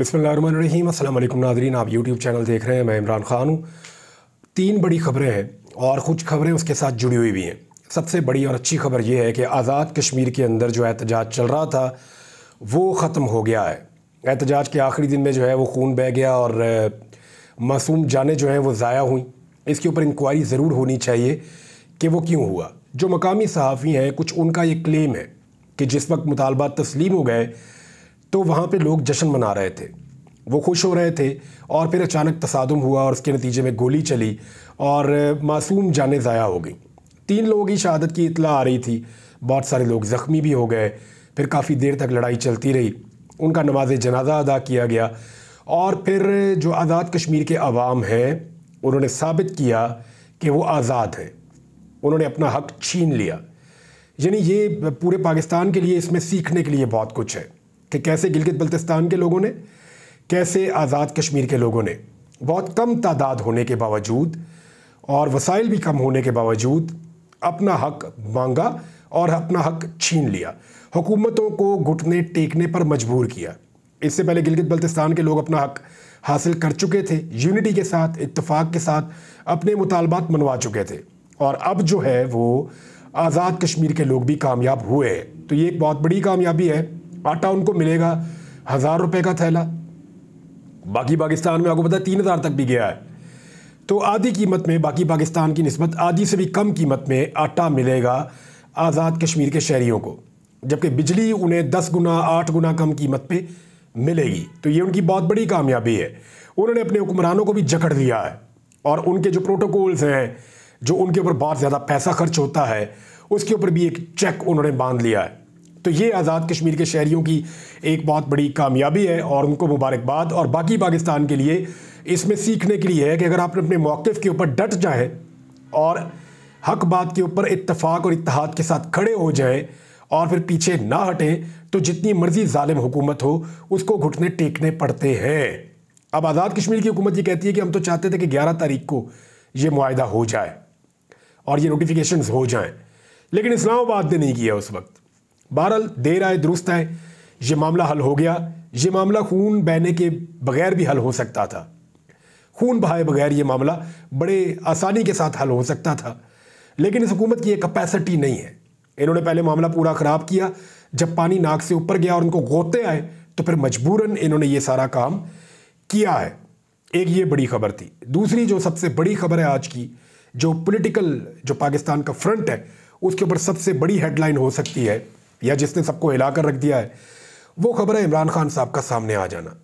बिसमीम अल्लाम नाजरीन आप यूट्यूब चैनल देख रहे हैं मैं इमरान ख़ान हूँ तीन बड़ी खबरें हैं और कुछ खबरें उसके साथ जुड़ी हुई भी हैं सबसे बड़ी और अच्छी खबर यह है कि आज़ाद कश्मीर के अंदर जो एहतजाज चल रहा था वो ख़त्म हो गया है एहतजाज के आखिरी दिन में जो है वो खून बह गया और मासूम जानें जो हैं वो ज़ाया हुई इसके ऊपर इंक्वायरी ज़रूर होनी चाहिए कि वो क्यों हुआ जो मकामी सहाफ़ी हैं कुछ उनका ये क्लेम है कि जिस वक्त मुतालबात तस्लीम हो गए तो वहाँ पर लोग जश्न मना रहे थे वो खुश हो रहे थे और फिर अचानक तसादम हुआ और उसके नतीजे में गोली चली और मासूम जानें ज़ाया हो गई तीन लोगों की शहादत की इतला आ रही थी बहुत सारे लोग ज़ख्मी भी हो गए फिर काफ़ी देर तक लड़ाई चलती रही उनका नमाज जनाजा अदा किया गया और फिर जो आज़ाद कश्मीर के अवाम हैं उन्होंने साबित किया कि वो आज़ाद हैं उन्होंने अपना हक छीन लिया यानी ये पूरे पाकिस्तान के लिए इसमें सीखने के लिए बहुत कुछ है कि कैसे गिलगित बल्तिस्तान के लोगों ने कैसे आज़ाद कश्मीर के लोगों ने बहुत कम तादाद होने के बावजूद और वसाइल भी कम होने के बावजूद अपना हक मांगा और अपना हक छीन लिया हुकूमतों को घुटने टेकने पर मजबूर किया इससे पहले गिलगित बल्तिस्तान के लोग अपना हक हासिल कर चुके थे यूनिटी के साथ इतफ़ाक़ के साथ अपने मुतालबात मनवा चुके थे और अब जो है वो आज़ाद कश्मीर के लोग भी कामयाब हुए हैं तो ये एक बहुत बड़ी कामयाबी है आटा उनको मिलेगा हज़ार रुपये का थैला बाकी पाकिस्तान में आपको पता है तीन हज़ार तक भी गया है तो आधी कीमत में बाकी पाकिस्तान की नस्बत आधी से भी कम कीमत में आटा मिलेगा आज़ाद कश्मीर के शहरीों को जबकि बिजली उन्हें दस गुना आठ गुना कम कीमत पे मिलेगी तो ये उनकी बहुत बड़ी कामयाबी है उन्होंने अपने हुक्मरानों को भी जकड़ दिया है और उनके जो प्रोटोकॉल्स हैं जो उनके ऊपर बहुत ज़्यादा पैसा खर्च होता है उसके ऊपर भी एक चेक उन्होंने बांध लिया है तो ये आज़ाद कश्मीर के शहरीों की एक बहुत बड़ी कामयाबी है और उनको मुबारकबाद और बाकी पाकिस्तान के लिए इसमें सीखने के लिए है कि अगर आपने अपने मौक़ के ऊपर डट जाएँ और हक बात के ऊपर इतफाक़ और इतिहाद के साथ खड़े हो जाएँ और फिर पीछे ना हटें तो जितनी मर्जी ालिम हुकूमत हो उसको घुटने टेकने पड़ते हैं अब आज़ाद कश्मीर की हुकूमत ये कहती है कि हम तो चाहते थे कि ग्यारह तारीख को ये माहा हो जाए और ये नोटिफिकेशन हो जाएँ लेकिन इस्लामाबाद ने नहीं किया उस वक्त बहरहाल देर आए दुरुस्त आए ये मामला हल हो गया ये मामला खून बहने के बगैर भी हल हो सकता था खून बहाए बगैर ये मामला बड़े आसानी के साथ हल हो सकता था लेकिन इस हुकूमत की ये कैपेसिटी नहीं है इन्होंने पहले मामला पूरा ख़राब किया जब पानी नाक से ऊपर गया और उनको गोते आए तो फिर मजबूरन इन्होंने ये सारा काम किया है एक ये बड़ी खबर थी दूसरी जो सबसे बड़ी खबर है आज की जो पॉलिटिकल जो पाकिस्तान का फ्रंट है उसके ऊपर सबसे बड़ी हेडलाइन हो सकती है या जिसने सबको हिलाकर रख दिया है वो खबर है इमरान खान साहब का सामने आ जाना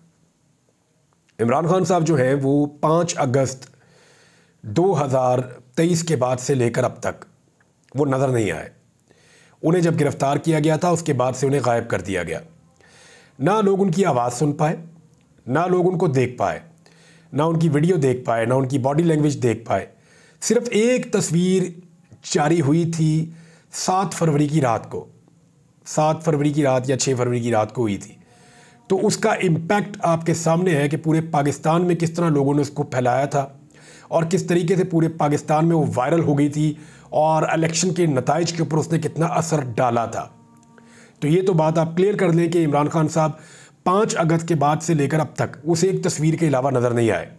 इमरान खान साहब जो हैं वो पाँच अगस्त 2023 के बाद से लेकर अब तक वो नज़र नहीं आए उन्हें जब गिरफ़्तार किया गया था उसके बाद से उन्हें गायब कर दिया गया ना लोग उनकी आवाज़ सुन पाए ना लोग उनको देख पाए ना उनकी वीडियो देख पाए ना उनकी बॉडी लैंग्वेज देख पाए सिर्फ एक तस्वीर जारी हुई थी सात फरवरी की रात को सात फरवरी की रात या छः फरवरी की रात को हुई थी तो उसका इम्पैक्ट आपके सामने है कि पूरे पाकिस्तान में किस तरह लोगों ने उसको फैलाया था और किस तरीके से पूरे पाकिस्तान में वो वायरल हो गई थी और इलेक्शन के नतज के ऊपर उसने कितना असर डाला था तो ये तो बात आप क्लियर कर लें कि इमरान खान साहब पाँच अगस्त के बाद से लेकर अब तक उसे एक तस्वीर के अलावा नज़र नहीं आए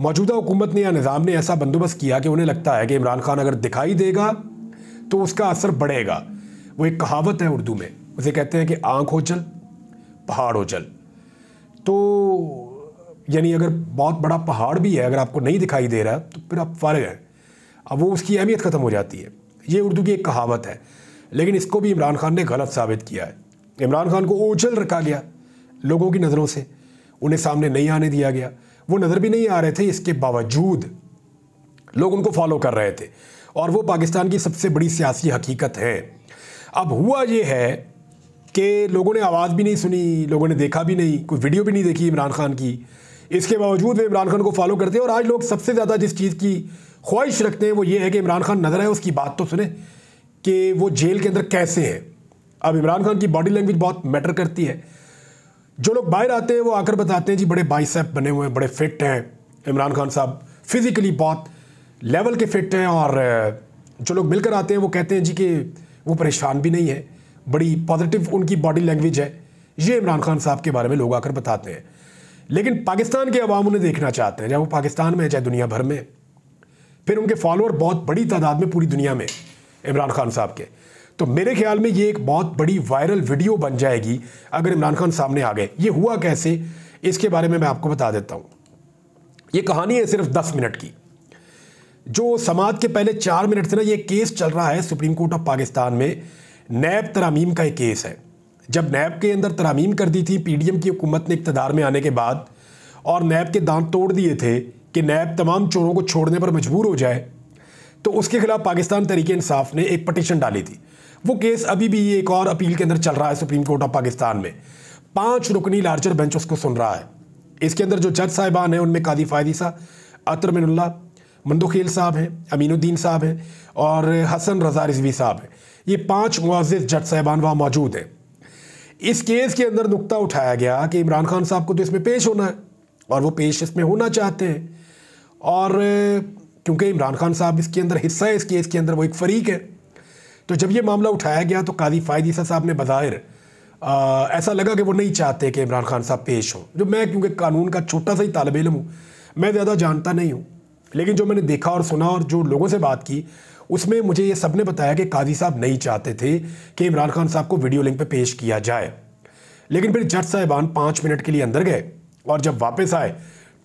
मौजूदा हुकूमत ने या निज़ाम ने ऐसा बंदोबस्त किया कि उन्हें लगता है कि इमरान खान अगर दिखाई देगा तो उसका असर बढ़ेगा वो एक कहावत है उर्दू में उसे कहते हैं कि आँख हो चल पहाड़ हो चल तो यानी अगर बहुत बड़ा पहाड़ भी है अगर आपको नहीं दिखाई दे रहा तो फिर आप फारग हैं अब वो उसकी अहमियत ख़त्म हो जाती है ये उर्दू की एक कहावत है लेकिन इसको भी इमरान खान ने गलत साबित किया है इमरान खान को ओझल रखा गया लोगों की नज़रों से उन्हें सामने नहीं आने दिया गया वो नज़र भी नहीं आ रहे थे इसके बावजूद लोग उनको फॉलो कर रहे थे और वो पाकिस्तान की सबसे बड़ी सियासी हकीकत है अब हुआ ये है कि लोगों ने आवाज़ भी नहीं सुनी लोगों ने देखा भी नहीं कोई वीडियो भी नहीं देखी इमरान खान की इसके बावजूद वे इमरान खान को फॉलो करते हैं और आज लोग सबसे ज़्यादा जिस चीज़ की ख्वाहिश रखते हैं वो ये है कि इमरान खान नजर आए उसकी बात तो सुने कि वो जेल के अंदर कैसे हैं अब इमरान खान की बॉडी लैंग्वेज बहुत मैटर करती है जो लोग बाहर आते हैं वो आकर बताते हैं जी बड़े बाइसेप बने हुए हैं बड़े फिट हैं इमरान खान साहब फिज़िकली बहुत लेवल के फिट हैं और जो लोग मिलकर आते हैं वो कहते हैं जी कि वो परेशान भी नहीं है बड़ी पॉजिटिव उनकी बॉडी लैंग्वेज है ये इमरान खान साहब के बारे में लोग आकर बताते हैं लेकिन पाकिस्तान के अवाम उन्हें देखना चाहते हैं चाहे वो पाकिस्तान में है चाहे दुनिया भर में फिर उनके फॉलोअर बहुत बड़ी तादाद में पूरी दुनिया में इमरान खान साहब के तो मेरे ख्याल में ये एक बहुत बड़ी वायरल वीडियो बन जाएगी अगर इमरान खान सामने आ गए ये हुआ कैसे इसके बारे में मैं आपको बता देता हूँ ये कहानी है सिर्फ दस मिनट की जो समाज के पहले चार मिनट से ना ये केस चल रहा है सुप्रीम कोर्ट ऑफ पाकिस्तान में नैब तरामीम का एक केस है जब नैब के अंदर तरामीम कर दी थी पीडीएम की हुकूमत ने इकतदार में आने के बाद और नैब के दांत तोड़ दिए थे कि नैब तमाम चोरों को छोड़ने पर मजबूर हो जाए तो उसके खिलाफ पाकिस्तान तरीके इंसाफ ने एक पटिशन डाली थी वो केस अभी भी एक और अपील के अंदर चल रहा है सुप्रीम कोर्ट ऑफ पाकिस्तान में पांच रुकनी लार्जर बेंच उसको सुन रहा है इसके अंदर जो जज साहिबान हैं उनमें कादी फायदी सा अतर मिनुल्ला मंदोखेल साहब हैं अमीनुद्दीन साहब हैं और हसन रजा रिजवी साहब हैं ये पांच मुआज़ जज साहबान वहाँ मौजूद हैं इस केस के अंदर नुकता उठाया गया कि इमरान खान साहब को तो इसमें पेश होना है और वो पेश इसमें होना चाहते हैं और क्योंकि इमरान खान साहब इसके अंदर हिस्सा है इस केस के अंदर वो एक फरीक है तो जब ये मामला उठाया गया तो काजी फ़ायद ईसा साहब ने बज़ाहिर ऐसा लगा कि वो नहीं चाहते कि इमरान खान साहब पेश हों जो मैं क्योंकि कानून का छोटा सा ही तालब इलम हूँ मैं ज़्यादा जानता नहीं हूँ लेकिन जो मैंने देखा और सुना और जो लोगों से बात की उसमें मुझे ये सब ने बताया कि काजी साहब नहीं चाहते थे कि इमरान खान साहब को वीडियो लिंक पे पेश किया जाए लेकिन फिर जज साहिबान पाँच मिनट के लिए अंदर गए और जब वापस आए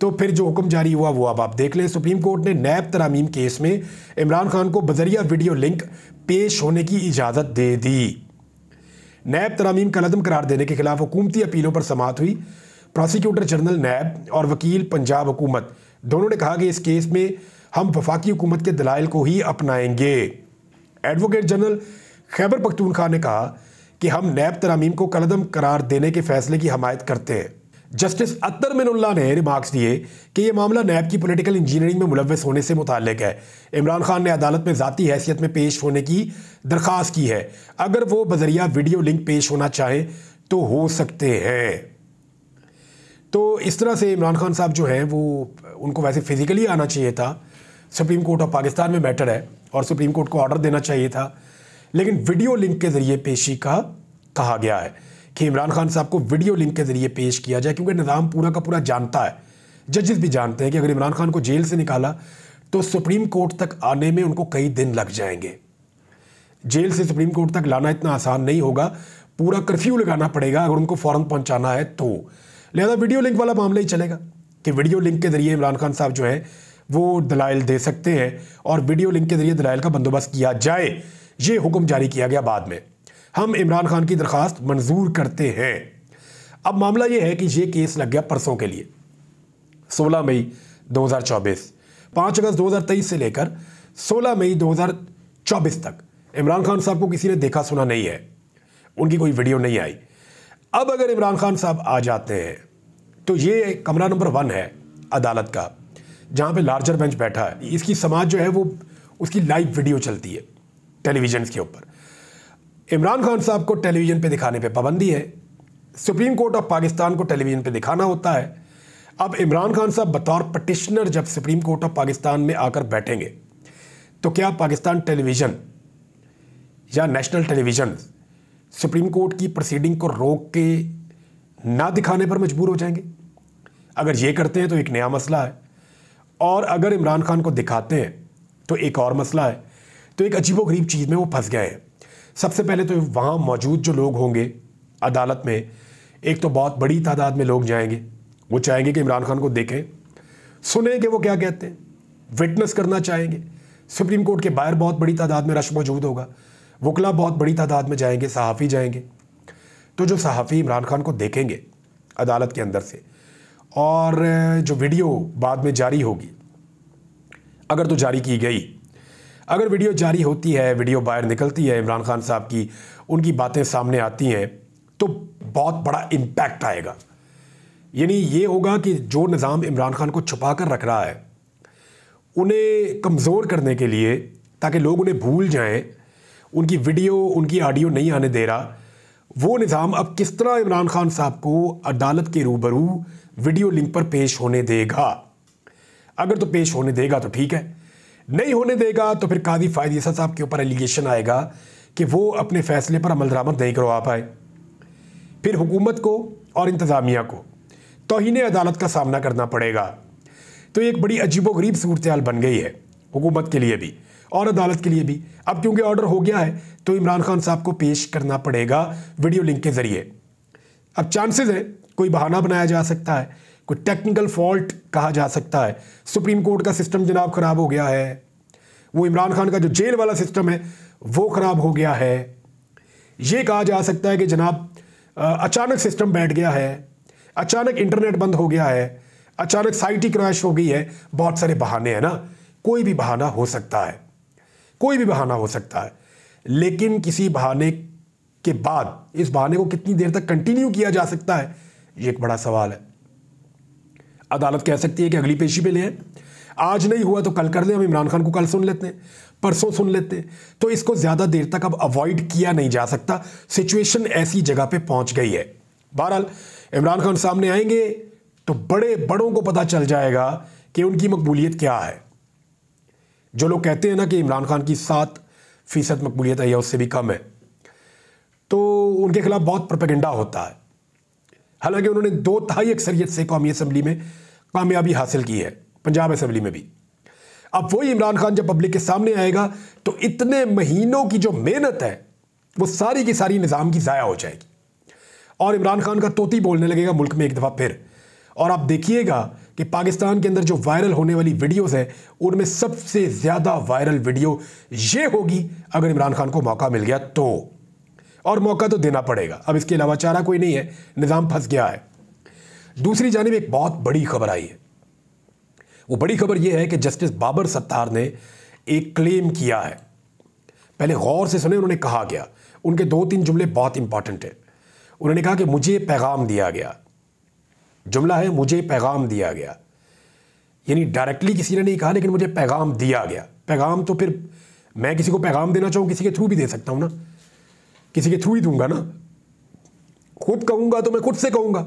तो फिर जो हुक्म जारी हुआ वो अब आप देख लें सुप्रीम कोर्ट ने नैब तरामीम केस में इमरान खान को बजरिया वीडियो लिंक पेश होने की इजाज़त दे दी नैब तरामीम का लदम करार देने के खिलाफ हुकूमती अपीलों पर समात हुई प्रोसिक्यूटर जनरल नैब और वकील पंजाब हुकूमत दोनों ने कहा कि इस केस में हम वफाकी हुकूमत के दलाइल को ही अपनाएंगे एडवोकेट जनरल खैबर पख्तूनखा ने कहा कि हम नैब तरामीम को कलदम करार देने के फैसले की हमायत करते हैं जस्टिस अतर मिनुल्ला ने रिमार्क्स दिए कि यह मामला नैब की पॉलिटिकल इंजीनियरिंग में मुलवस होने से मुतक है इमरान खान ने अदालत में ज़ाती हैसियत में पेश होने की दरख्वास्त की है अगर वो बजरिया वीडियो लिंक पेश होना चाहें तो हो सकते हैं तो इस तरह से इमरान खान साहब जो हैं वो उनको वैसे फिज़िकली आना चाहिए था सुप्रीम कोर्ट ऑफ पाकिस्तान में मैटर है और सुप्रीम कोर्ट को ऑर्डर देना चाहिए था लेकिन वीडियो लिंक के ज़रिए पेशी का कहा गया है कि इमरान खान साहब को वीडियो लिंक के ज़रिए पेश किया जाए क्योंकि निज़ाम पूरा का पूरा जानता है जजेस भी जानते हैं कि अगर इमरान खान को जेल से निकाला तो सुप्रीम कोर्ट तक आने में उनको कई दिन लग जाएंगे जेल से सुप्रीम कोर्ट तक लाना इतना आसान नहीं होगा पूरा कर्फ्यू लगाना पड़ेगा अगर उनको फ़ौरन पहुंचाना है तो लिहाजा वीडियो लिंक वाला मामला ही चलेगा कि वीडियो लिंक के ज़रिए इमरान खान साहब जो है वो दलाइल दे सकते हैं और वीडियो लिंक के ज़रिए दलाइल का बंदोबस्त किया जाए ये हुक्म जारी किया गया बाद में हम इमरान खान की दरख्वास्त मंजूर करते हैं अब मामला ये है कि ये केस लग गया परसों के लिए 16 मई 2024 5 अगस्त 2023 से लेकर 16 मई 2024 तक इमरान खान साहब को किसी ने देखा सुना नहीं है उनकी कोई वीडियो नहीं आई अब अगर इमरान खान साहब आ जाते हैं तो ये कमरा नंबर वन है अदालत का जहाँ पे लार्जर बेंच बैठा है इसकी समाज जो है वो उसकी लाइव वीडियो चलती है टेलीविजन के ऊपर इमरान खान साहब को टेलीविज़न पे दिखाने पे पाबंदी है सुप्रीम कोर्ट ऑफ पाकिस्तान को टेलीविज़न पे दिखाना होता है अब इमरान खान साहब बतौर पटिशनर जब सुप्रीम कोर्ट ऑफ पाकिस्तान में आकर बैठेंगे तो क्या पाकिस्तान टेलीविज़न या नेशनल टेलीविज़न सुप्रीम कोर्ट की प्रोसीडिंग को रोक के ना दिखाने पर मजबूर हो जाएंगे अगर ये करते हैं तो एक नया मसला है और अगर इमरान खान को दिखाते हैं तो एक और मसला है तो एक अजीबोगरीब चीज़ में वो फंस गए हैं सबसे पहले तो वहाँ मौजूद जो लोग होंगे अदालत में एक तो बहुत बड़ी तादाद में लोग जाएंगे वो चाहेंगे कि इमरान खान को देखें सुने कि वो क्या कहते हैं विटनेस करना चाहेंगे सुप्रीम कोर्ट के बाहर बहुत बड़ी तादाद में रश मौजूद होगा वकला बहुत बड़ी तादाद में जाएंगे सहाफ़ी जाएंगे तो जो सहाफ़ी इमरान खान को देखेंगे अदालत के अंदर से और जो वीडियो बाद में जारी होगी अगर तो जारी की गई अगर वीडियो जारी होती है वीडियो बाहर निकलती है इमरान खान साहब की उनकी बातें सामने आती हैं तो बहुत बड़ा इम्पैक्ट आएगा यानी ये होगा कि जो निज़ाम इमरान खान को छुपा कर रख रहा है उन्हें कमज़ोर करने के लिए ताकि लोग उन्हें भूल जाएं उनकी वीडियो उनकी ऑडियो नहीं आने दे रहा वो निज़ाम अब किस तरह इमरान खान साहब को अदालत के रूबरू वीडियो लिंक पर पेश होने देगा अगर तो पेश होने देगा तो ठीक है नहीं होने देगा तो फिर कादी फायद साहब के ऊपर एलिगेशन आएगा कि वो अपने फैसले पर अमल दरामद नहीं करवा पाए फिर हुकूमत को और इंतज़ामिया को तोहन अदालत का सामना करना पड़ेगा तो एक बड़ी अजीबोगरीब सूरत बन गई है हुकूमत के लिए भी और अदालत के लिए भी अब क्योंकि ऑर्डर हो गया है तो इमरान खान साहब को पेश करना पड़ेगा वीडियो लिंक के ज़रिए अब चांसेस हैं कोई बहाना बनाया जा सकता है कोई टेक्निकल फॉल्ट कहा जा सकता है सुप्रीम कोर्ट का सिस्टम जनाब ख़राब हो गया है वो इमरान खान का जो जेल वाला सिस्टम है वो ख़राब हो गया है ये कहा जा सकता है कि जनाब अचानक सिस्टम बैठ गया है अचानक इंटरनेट बंद हो गया है अचानक साइटी क्रैश हो गई है बहुत सारे बहाने हैं ना कोई भी बहाना हो सकता है कोई भी बहाना हो सकता है लेकिन किसी बहाने के बाद इस बहाने को कितनी देर तक कंटिन्यू किया जा सकता है ये एक बड़ा सवाल है अदालत कह सकती है कि अगली पेशी पे ले आज नहीं हुआ तो कल कर लें हम इमरान खान को कल सुन लेते हैं परसों सुन लेते हैं तो इसको ज़्यादा देर तक अब अवॉइड किया नहीं जा सकता सिचुएशन ऐसी जगह पे पहुंच गई है बहरहाल इमरान खान सामने आएंगे तो बड़े बड़ों को पता चल जाएगा कि उनकी मकबूलियत क्या है जो लोग कहते हैं ना कि इमरान खान की सात फ़ीसद मकबूलियत है या उससे भी कम है तो उनके खिलाफ बहुत प्रपगेंडा होता है हालांकि उन्होंने दो तहाई अक्सरियत से कौमी असम्बली में कामयाबी हासिल की है पंजाब असम्बली में भी अब वही इमरान खान जब पब्लिक के सामने आएगा तो इतने महीनों की जो मेहनत है वो सारी की सारी निज़ाम की ज़ाया हो जाएगी और इमरान खान का तोती बोलने लगेगा मुल्क में एक दफ़ा फिर और आप देखिएगा कि पाकिस्तान के अंदर जो वायरल होने वाली वीडियोस हैं उनमें सबसे ज़्यादा वायरल वीडियो ये होगी अगर इमरान खान को मौका मिल गया तो और मौका तो देना पड़ेगा अब इसके अलावा चारा कोई नहीं है निज़ाम फंस गया है दूसरी जानब एक बहुत बड़ी खबर आई है वो बड़ी खबर यह है कि जस्टिस बाबर सत्तार ने एक क्लेम किया है पहले गौर से सुने उन्होंने कहा गया उनके दो तीन जुमले बहुत इंपॉर्टेंट हैं उन्होंने कहा कि मुझे पैगाम दिया गया जुमला है मुझे पैगाम दिया गया यानी डायरेक्टली किसी ने नहीं कहा लेकिन मुझे पैगाम दिया गया पैगाम तो फिर मैं किसी को पैगाम देना चाहूँ किसी के थ्रू भी दे सकता हूँ ना किसी के थ्रू ही दूंगा ना खुद कहूँगा तो मैं खुद से कहूँगा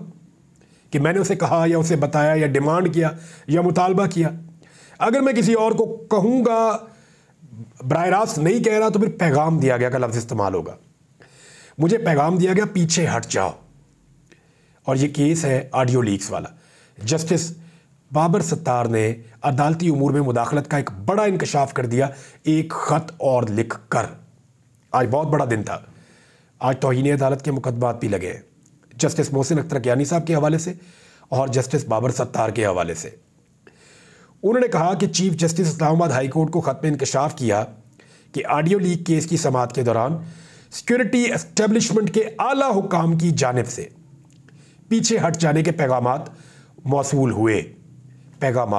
कि मैंने उसे कहा या उसे बताया या डिमांड किया या मुतालबा किया अगर मैं किसी और को कहूँगा बर रास्त नहीं कह रहा तो फिर पैगाम दिया गया का लफ्ज़ इस्तेमाल होगा मुझे पैगाम दिया गया पीछे हट जाओ और ये केस है ऑडियो लीक्स वाला जस्टिस बाबर सत्तार ने अदालती उमूर में मुदाखलत का एक बड़ा इंकशाफ कर दिया एक ख़त और लिख कर आज बहुत बड़ा दिन था आज तोहनी अदालत के मुकदमात भी लगे हैं जस्टिस मोहसिन अख्तर कियानी साहब के हवाले से और जस्टिस बाबर सत्तार के हवाले से उन्होंने कहा कि चीफ जस्टिस इस्लामाबाद हाईकोर्ट को ख़त में इंकशाफ किया कि ऑडियो लीक केस की समात के दौरान सिक्योरिटी एस्टेब्लिशमेंट के आला हुकाम की जानब से पीछे हट जाने के पैगाम मौसू हुए पैगाम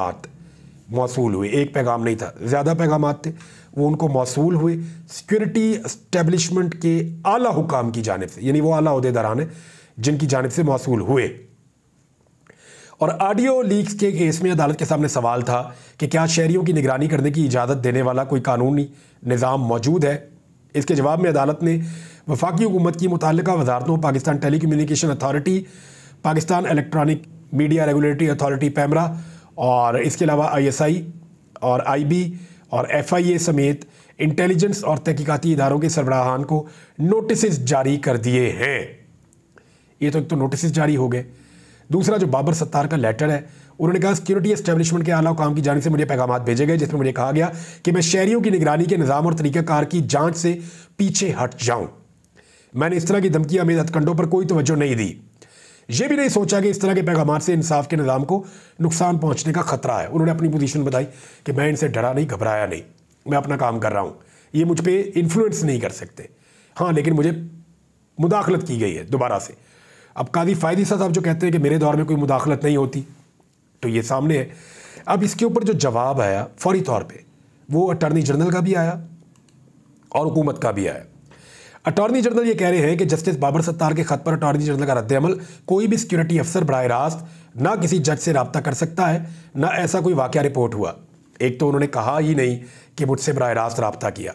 मौसू हुए एक पैगाम नहीं था ज़्यादा पैगाम थे वो उनको मौसू हुए सिक्योरिटी इस्टेबलिशमेंट के आला हुकाम की जानब से यानी वो आला अहदेदारान हैं जिनकी जानब से मौसू हुए और ऑडियो लीक्स के केस में अदालत के सामने सवाल था कि क्या शहरीों की निगरानी करने की इजाज़त देने वाला कोई कानूनी निज़ाम मौजूद है इसके जवाब में अदालत ने वफाकी हुकूमत की मुतल वजारतों Pakistan telecommunication authority Pakistan electronic media regulatory authority PEMRA और इसके अलावा आईएसआई और आईबी और एफआईए समेत इंटेलिजेंस और तहकीकती इदारों के सरबराहान को नोटिस जारी कर दिए हैं ये तो एक तो नोटिस जारी हो गए दूसरा जो बाबर सत्तार का लेटर है उन्होंने कहा सिक्योरिटी एस्टेब्लिशमेंट के आला काम की जाने से मुझे पैगाम भेजे गए जिसमें मुझे कहा गया कि मैं शहरीों की निगरानी के निज़ाम और तरीक़ाकार की जाँच से पीछे हट जाऊँ मैंने इस तरह की धमकी अमेज हथकंडों पर कोई तवज्जो नहीं दी ये भी नहीं सोचा कि इस तरह के पैगाम से इंसाफ के निज़ाम को नुकसान पहुँचने का खतरा है उन्होंने अपनी पोजीशन बताई कि मैं इनसे डरा नहीं घबराया नहीं मैं अपना काम कर रहा हूँ ये मुझ पर इन्फ्लुएंस नहीं कर सकते हाँ लेकिन मुझे मुदाखलत की गई है दोबारा से अब कादी फ़ायदी साहब जो कहते हैं कि मेरे दौर में कोई मुदाखलत नहीं होती तो ये सामने है अब इसके ऊपर जो जवाब आया फौरी तौर पर वो अटर्नी जनरल का भी आया और हुकूमत का भी आया अटॉर्नी जनरल ये कह रहे हैं कि जस्टिस बाबर सत्तार के खत पर अटॉर्नी जनरल का रद्दमल कोई भी सिक्योरिटी अफसर बरह रास्त ना किसी जज से रबता कर सकता है ना ऐसा कोई वाक़ रिपोर्ट हुआ एक तो उन्होंने कहा ही नहीं कि मुझसे बरह रास्त रबता किया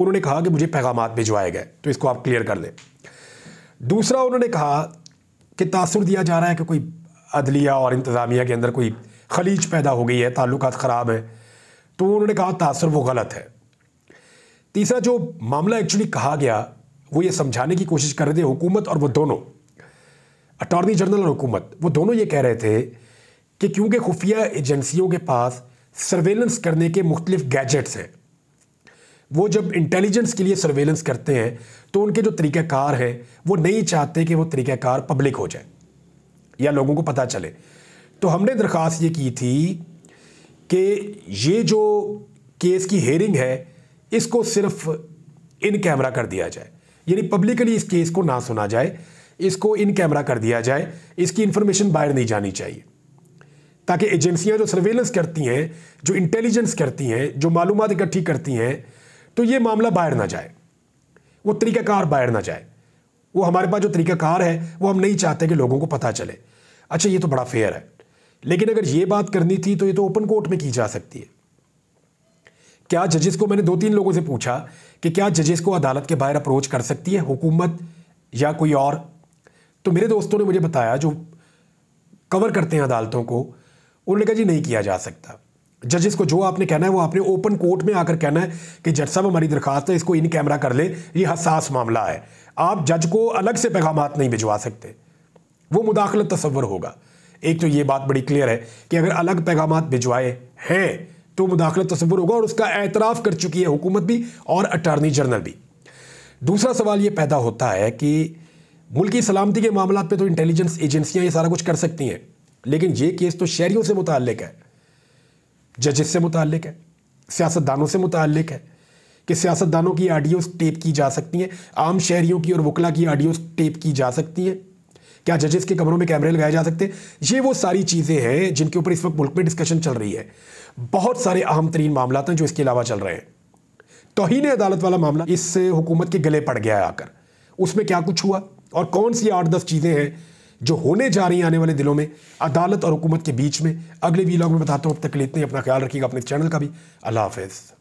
उन्होंने कहा कि मुझे पैगाम भिजवाए गए तो इसको आप क्लियर कर लें दूसरा उन्होंने कहा कि तासर दिया जा रहा है कि कोई अदलिया और इंतज़ामिया के अंदर कोई खलीज पैदा हो गई है ताल्लुक ख़राब है तो उन्होंने कहा तासर वो गलत है तीसरा जो मामला एक्चुअली कहा गया वो ये समझाने की कोशिश कर रहे थे हुकूमत और वो दोनों अटॉर्नी जनरल और हुकूमत वो दोनों ये कह रहे थे कि क्योंकि खुफिया एजेंसियों के पास सर्वेलेंस करने के मुख्तलिफ गैजेट्स हैं वो जब इंटेलिजेंस के लिए सर्वेलेंस करते हैं तो उनके जो तरीक़ाकार हैं वो नहीं चाहते कि वो तरीक़ाकार पब्लिक हो जाए या लोगों को पता चले तो हमने दरख्वास्त ये की थी कि ये जो केस की हेयरिंग है इसको सिर्फ इन कैमरा कर दिया जाए यानी पब्लिकली इस केस को ना सुना जाए इसको इन कैमरा कर दिया जाए इसकी इन्फॉर्मेशन बाहर नहीं जानी चाहिए ताकि एजेंसियां जो सर्वेलेंस करती हैं जो इंटेलिजेंस करती हैं जो मालूम इकट्ठी करती हैं तो ये मामला बाहर ना जाए वो तरीक़ाकार बाहर ना जाए वो हमारे पास जो तरीक़ाकार है वो हम नहीं चाहते कि लोगों को पता चले अच्छा ये तो बड़ा फेयर है लेकिन अगर ये बात करनी थी तो ये तो ओपन कोर्ट में की जा सकती है क्या जजेस को मैंने दो तीन लोगों से पूछा कि क्या जजेस को अदालत के बाहर अप्रोच कर सकती है हुकूमत या कोई और तो मेरे दोस्तों ने मुझे बताया जो कवर करते हैं अदालतों को उन्होंने कहा जी नहीं किया जा सकता जजेस को जो आपने कहना है वो आपने ओपन कोर्ट में आकर कहना है कि जज साहब हमारी दरखास्त है इसको इन कैमरा कर ले ये हसास मामला है आप जज को अलग से पैगाम नहीं भिजवा सकते वो मुदाखलत तस्वर होगा एक तो ये बात बड़ी क्लियर है कि अगर अलग पैगाम भिजवाए हैं तो मुदाखलत तस्वुर होगा और उसका एतराफ़ कर चुकी है हुकूमत भी और अटारनी जनरल भी दूसरा सवाल ये पैदा होता है कि मुल्क की सलामती के मामला पर तो इंटेलिजेंस एजेंसियां ये सारा कुछ कर सकती हैं लेकिन ये केस तो शहरीों से मुतक है जजेस से मुतक है सियासतदानों से मुतक है कि सियासतदानों की आडियोज टेप की जा सकती हैं आम शहरीों की और वकला की आडियोज़ टेप की जा सकती हैं क्या जजेस के कमरों में कैमरे लगाए जा सकते ये वो सारी चीज़ें हैं जिनके ऊपर इस वक्त मुल्क में डिस्कशन चल रही है बहुत सारे अहम तरीन मामला हैं जो इसके अलावा चल रहे हैं तोहन अदालत वाला मामला इस हुकूमत के गले पड़ गया है आकर उसमें क्या कुछ हुआ और कौन सी आठ दस चीज़ें हैं जो होने जा रही हैं आने वाले दिनों में अदालत और हुकूमत के बीच में अगले वीलॉग में बताता हूँ अब तक लेते हैं अपना ख्याल रखिएगा अपने चैनल का भी अल्लाह हाफिज़